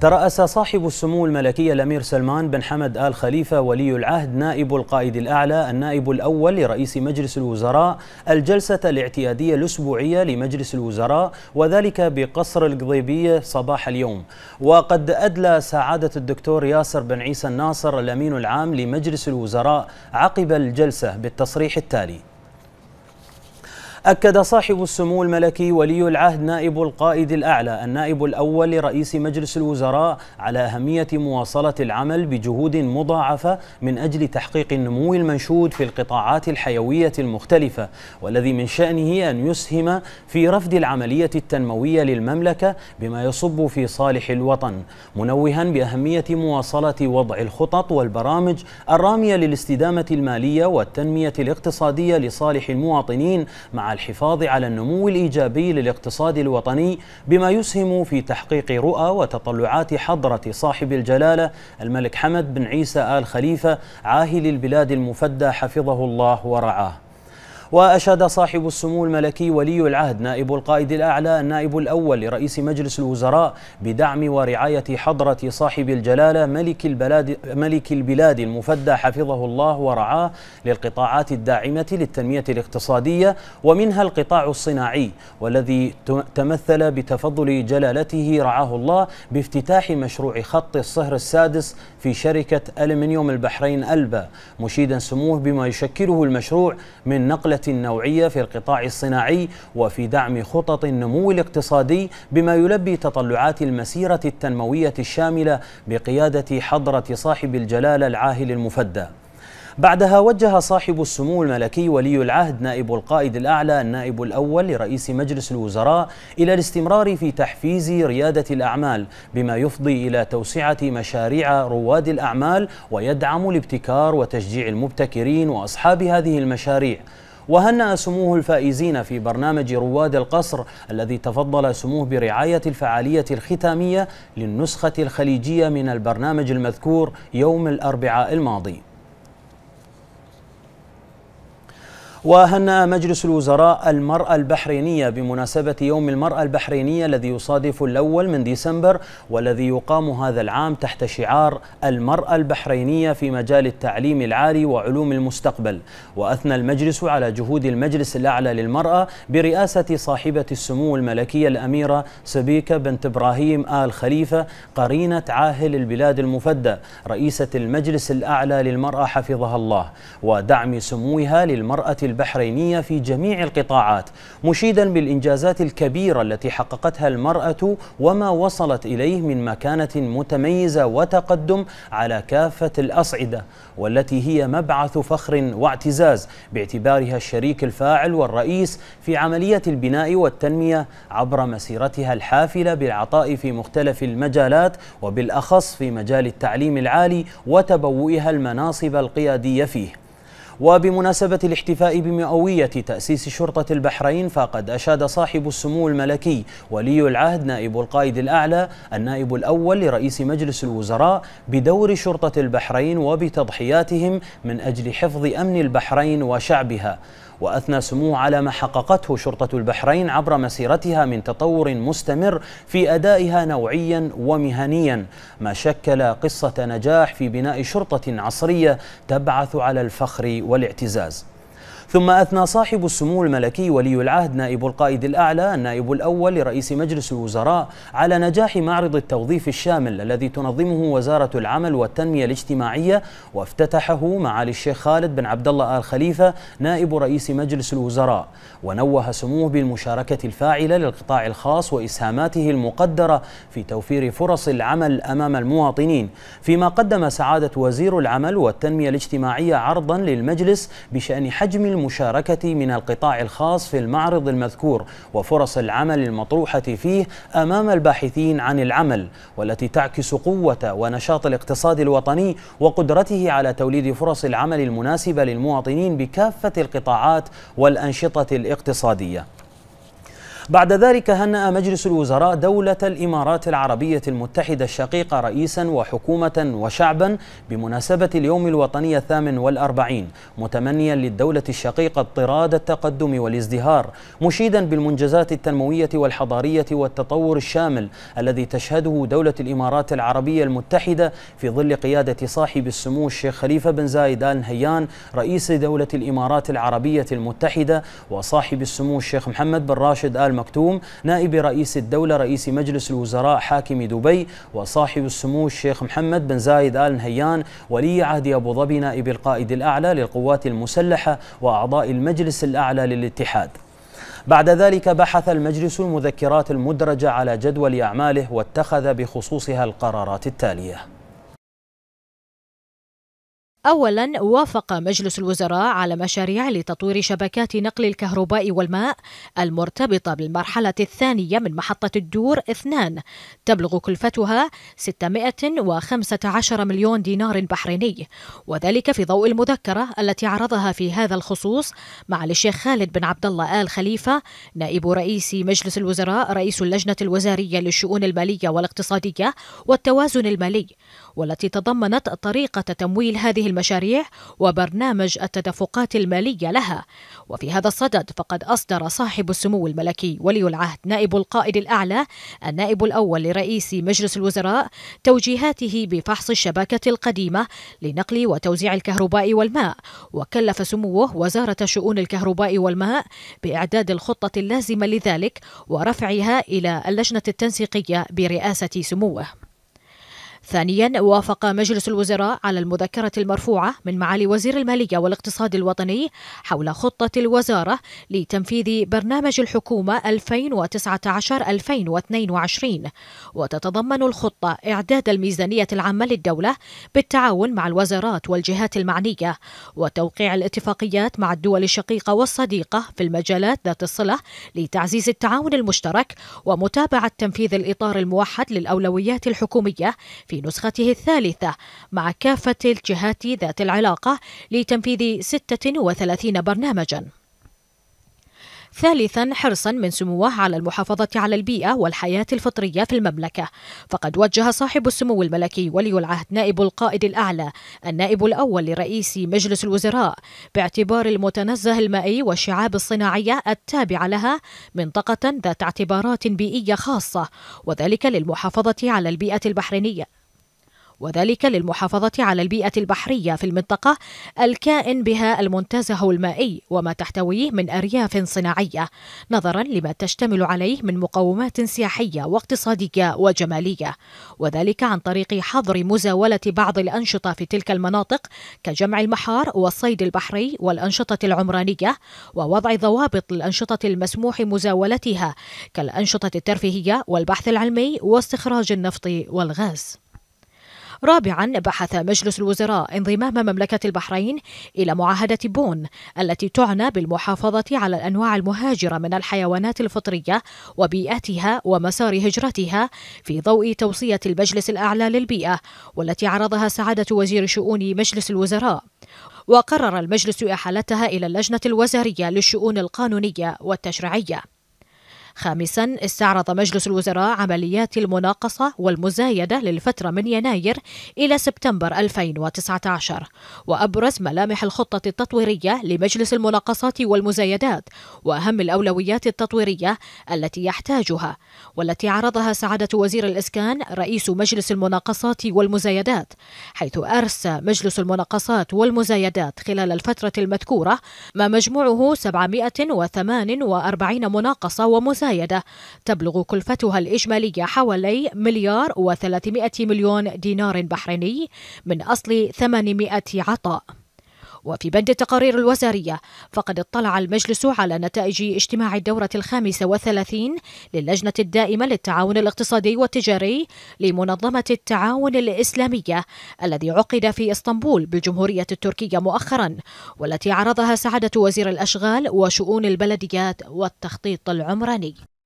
ترأس صاحب السمو الملكي الأمير سلمان بن حمد آل خليفة ولي العهد نائب القائد الأعلى النائب الأول لرئيس مجلس الوزراء الجلسة الاعتيادية الأسبوعية لمجلس الوزراء وذلك بقصر القضيبية صباح اليوم وقد أدلى سعادة الدكتور ياسر بن عيسى الناصر الأمين العام لمجلس الوزراء عقب الجلسة بالتصريح التالي أكد صاحب السمو الملكي ولي العهد نائب القائد الأعلى النائب الأول لرئيس مجلس الوزراء على أهمية مواصلة العمل بجهود مضاعفة من أجل تحقيق النمو المنشود في القطاعات الحيوية المختلفة والذي من شأنه أن يسهم في رفض العملية التنموية للمملكة بما يصب في صالح الوطن منوها بأهمية مواصلة وضع الخطط والبرامج الرامية للاستدامة المالية والتنمية الاقتصادية لصالح المواطنين مع الحفاظ على النمو الإيجابي للاقتصاد الوطني بما يسهم في تحقيق رؤى وتطلعات حضرة صاحب الجلالة الملك حمد بن عيسى آل خليفة عاهل البلاد المفدى حفظه الله ورعاه وأشاد صاحب السمو الملكي ولي العهد نائب القائد الأعلى النائب الأول لرئيس مجلس الوزراء بدعم ورعاية حضرة صاحب الجلالة ملك البلاد ملك البلاد المفدى حفظه الله ورعاه للقطاعات الداعمة للتنمية الاقتصادية ومنها القطاع الصناعي والذي تمثل بتفضل جلالته رعاه الله بافتتاح مشروع خط الصهر السادس في شركة ألمنيوم البحرين ألبا مشيدا سموه بما يشكله المشروع من نقلة نوعية النوعية في القطاع الصناعي وفي دعم خطط النمو الاقتصادي بما يلبي تطلعات المسيرة التنموية الشاملة بقيادة حضرة صاحب الجلالة العاهل المفدى بعدها وجه صاحب السمو الملكي ولي العهد نائب القائد الأعلى النائب الأول لرئيس مجلس الوزراء إلى الاستمرار في تحفيز ريادة الأعمال بما يفضي إلى توسعة مشاريع رواد الأعمال ويدعم الابتكار وتشجيع المبتكرين وأصحاب هذه المشاريع وهنأ سموه الفائزين في برنامج رواد القصر الذي تفضل سموه برعاية الفعالية الختامية للنسخة الخليجية من البرنامج المذكور يوم الأربعاء الماضي وهنأ مجلس الوزراء المرأة البحرينية بمناسبة يوم المرأة البحرينية الذي يصادف الأول من ديسمبر والذي يقام هذا العام تحت شعار المرأة البحرينية في مجال التعليم العالي وعلوم المستقبل وأثنى المجلس على جهود المجلس الأعلى للمرأة برئاسة صاحبة السمو الملكية الأميرة سبيكة بنت إبراهيم آل خليفة قرينة عاهل البلاد المفدى رئيسة المجلس الأعلى للمرأة حفظها الله ودعم سموها للمرأة البحرينية في جميع القطاعات مشيدا بالإنجازات الكبيرة التي حققتها المرأة وما وصلت إليه من مكانة متميزة وتقدم على كافة الأصعدة والتي هي مبعث فخر واعتزاز باعتبارها الشريك الفاعل والرئيس في عملية البناء والتنمية عبر مسيرتها الحافلة بالعطاء في مختلف المجالات وبالأخص في مجال التعليم العالي وتبوئها المناصب القيادية فيه وبمناسبة الاحتفاء بمئوية تأسيس شرطة البحرين فقد أشاد صاحب السمو الملكي ولي العهد نائب القائد الأعلى النائب الأول لرئيس مجلس الوزراء بدور شرطة البحرين وبتضحياتهم من أجل حفظ أمن البحرين وشعبها وأثنى سموه على ما حققته شرطة البحرين عبر مسيرتها من تطور مستمر في أدائها نوعيا ومهنيا ما شكل قصة نجاح في بناء شرطة عصرية تبعث على الفخر والاعتزاز ثم أثنى صاحب السمو الملكي ولي العهد نائب القائد الأعلى النائب الأول لرئيس مجلس الوزراء على نجاح معرض التوظيف الشامل الذي تنظمه وزارة العمل والتنمية الاجتماعية وافتتحه معالي الشيخ خالد بن عبد الله آل خليفة نائب رئيس مجلس الوزراء ونوه سموه بالمشاركة الفاعلة للقطاع الخاص وإسهاماته المقدرة في توفير فرص العمل أمام المواطنين فيما قدم سعادة وزير العمل والتنمية الاجتماعية عرضا للمجلس بشأن حجم المشاركة من القطاع الخاص في المعرض المذكور وفرص العمل المطروحة فيه أمام الباحثين عن العمل والتي تعكس قوة ونشاط الاقتصاد الوطني وقدرته على توليد فرص العمل المناسبة للمواطنين بكافة القطاعات والأنشطة الاقتصادية بعد ذلك هنأ مجلس الوزراء دولة الإمارات العربية المتحدة الشقيقة رئيسا وحكومة وشعبا بمناسبة اليوم الوطني الثامن والأربعين متمنيا للدولة الشقيقة اضطراد التقدم والازدهار مشيدا بالمنجزات التنموية والحضارية والتطور الشامل الذي تشهده دولة الإمارات العربية المتحدة في ظل قيادة صاحب السمو الشيخ خليفة بن زايد آل نهيان رئيس دولة الإمارات العربية المتحدة وصاحب السمو الشيخ محمد بن راشد آل مكتوم نائب رئيس الدولة رئيس مجلس الوزراء حاكم دبي وصاحب السمو الشيخ محمد بن زايد آل نهيان ولي عهد أبو ظبي نائب القائد الأعلى للقوات المسلحة وأعضاء المجلس الأعلى للاتحاد بعد ذلك بحث المجلس المذكرات المدرجة على جدول أعماله واتخذ بخصوصها القرارات التالية أولا وافق مجلس الوزراء على مشاريع لتطوير شبكات نقل الكهرباء والماء المرتبطة بالمرحلة الثانية من محطة الدور اثنان تبلغ كلفتها 615 مليون دينار بحريني وذلك في ضوء المذكرة التي عرضها في هذا الخصوص مع الشيخ خالد بن عبد الله آل خليفة نائب رئيس مجلس الوزراء رئيس اللجنة الوزارية للشؤون المالية والاقتصادية والتوازن المالي والتي تضمنت طريقة تمويل هذه المشاريع وبرنامج التدفقات المالية لها وفي هذا الصدد فقد أصدر صاحب السمو الملكي ولي العهد نائب القائد الأعلى النائب الأول لرئيس مجلس الوزراء توجيهاته بفحص الشبكة القديمة لنقل وتوزيع الكهرباء والماء وكلف سموه وزارة شؤون الكهرباء والماء بإعداد الخطة اللازمة لذلك ورفعها إلى اللجنة التنسيقية برئاسة سموه ثانيا وافق مجلس الوزراء على المذكرة المرفوعة من معالي وزير المالية والاقتصاد الوطني حول خطة الوزارة لتنفيذ برنامج الحكومة 2019-2022 وتتضمن الخطة إعداد الميزانية العامة للدولة بالتعاون مع الوزارات والجهات المعنية وتوقيع الاتفاقيات مع الدول الشقيقة والصديقة في المجالات ذات الصلة لتعزيز التعاون المشترك ومتابعة تنفيذ الإطار الموحد للأولويات الحكومية في في نسخته الثالثة مع كافة الجهات ذات العلاقة لتنفيذ 36 برنامجاً ثالثا حرصا من سموه على المحافظة على البيئة والحياة الفطرية في المملكة فقد وجه صاحب السمو الملكي ولي العهد نائب القائد الأعلى النائب الأول لرئيس مجلس الوزراء باعتبار المتنزه المائي والشعاب الصناعية التابعة لها منطقة ذات اعتبارات بيئية خاصة وذلك للمحافظة على البيئة البحرينية وذلك للمحافظة على البيئة البحرية في المنطقة الكائن بها المنتزه المائي وما تحتويه من أرياف صناعية نظرا لما تشتمل عليه من مقومات سياحية واقتصادية وجمالية وذلك عن طريق حظر مزاولة بعض الأنشطة في تلك المناطق كجمع المحار والصيد البحري والأنشطة العمرانية ووضع ضوابط للأنشطة المسموح مزاولتها كالأنشطة الترفيهية والبحث العلمي واستخراج النفط والغاز رابعا بحث مجلس الوزراء انضمام مملكة البحرين إلى معاهدة بون التي تعنى بالمحافظة على الأنواع المهاجرة من الحيوانات الفطرية وبيئتها ومسار هجرتها في ضوء توصية المجلس الأعلى للبيئة والتي عرضها سعادة وزير شؤون مجلس الوزراء وقرر المجلس إحالتها إلى اللجنة الوزارية للشؤون القانونية والتشريعية خامسا استعرض مجلس الوزراء عمليات المناقصة والمزايدة للفترة من يناير إلى سبتمبر 2019 وأبرز ملامح الخطة التطويرية لمجلس المناقصات والمزايدات وأهم الأولويات التطويرية التي يحتاجها والتي عرضها سعادة وزير الإسكان رئيس مجلس المناقصات والمزايدات حيث أرسى مجلس المناقصات والمزايدات خلال الفترة المذكورة ما مجموعه 748 مناقصة ومزايدة المزايدة تبلغ كلفتها الإجمالية حوالي مليار وثلاثمائة مليون دينار بحريني من أصل 800 عطاء وفي بند التقارير الوزارية فقد اطلع المجلس على نتائج اجتماع الدورة الخامسة وثلاثين للجنة الدائمة للتعاون الاقتصادي والتجاري لمنظمة التعاون الإسلامية الذي عقد في إسطنبول بالجمهورية التركية مؤخرا والتي عرضها سعادة وزير الأشغال وشؤون البلديات والتخطيط العمراني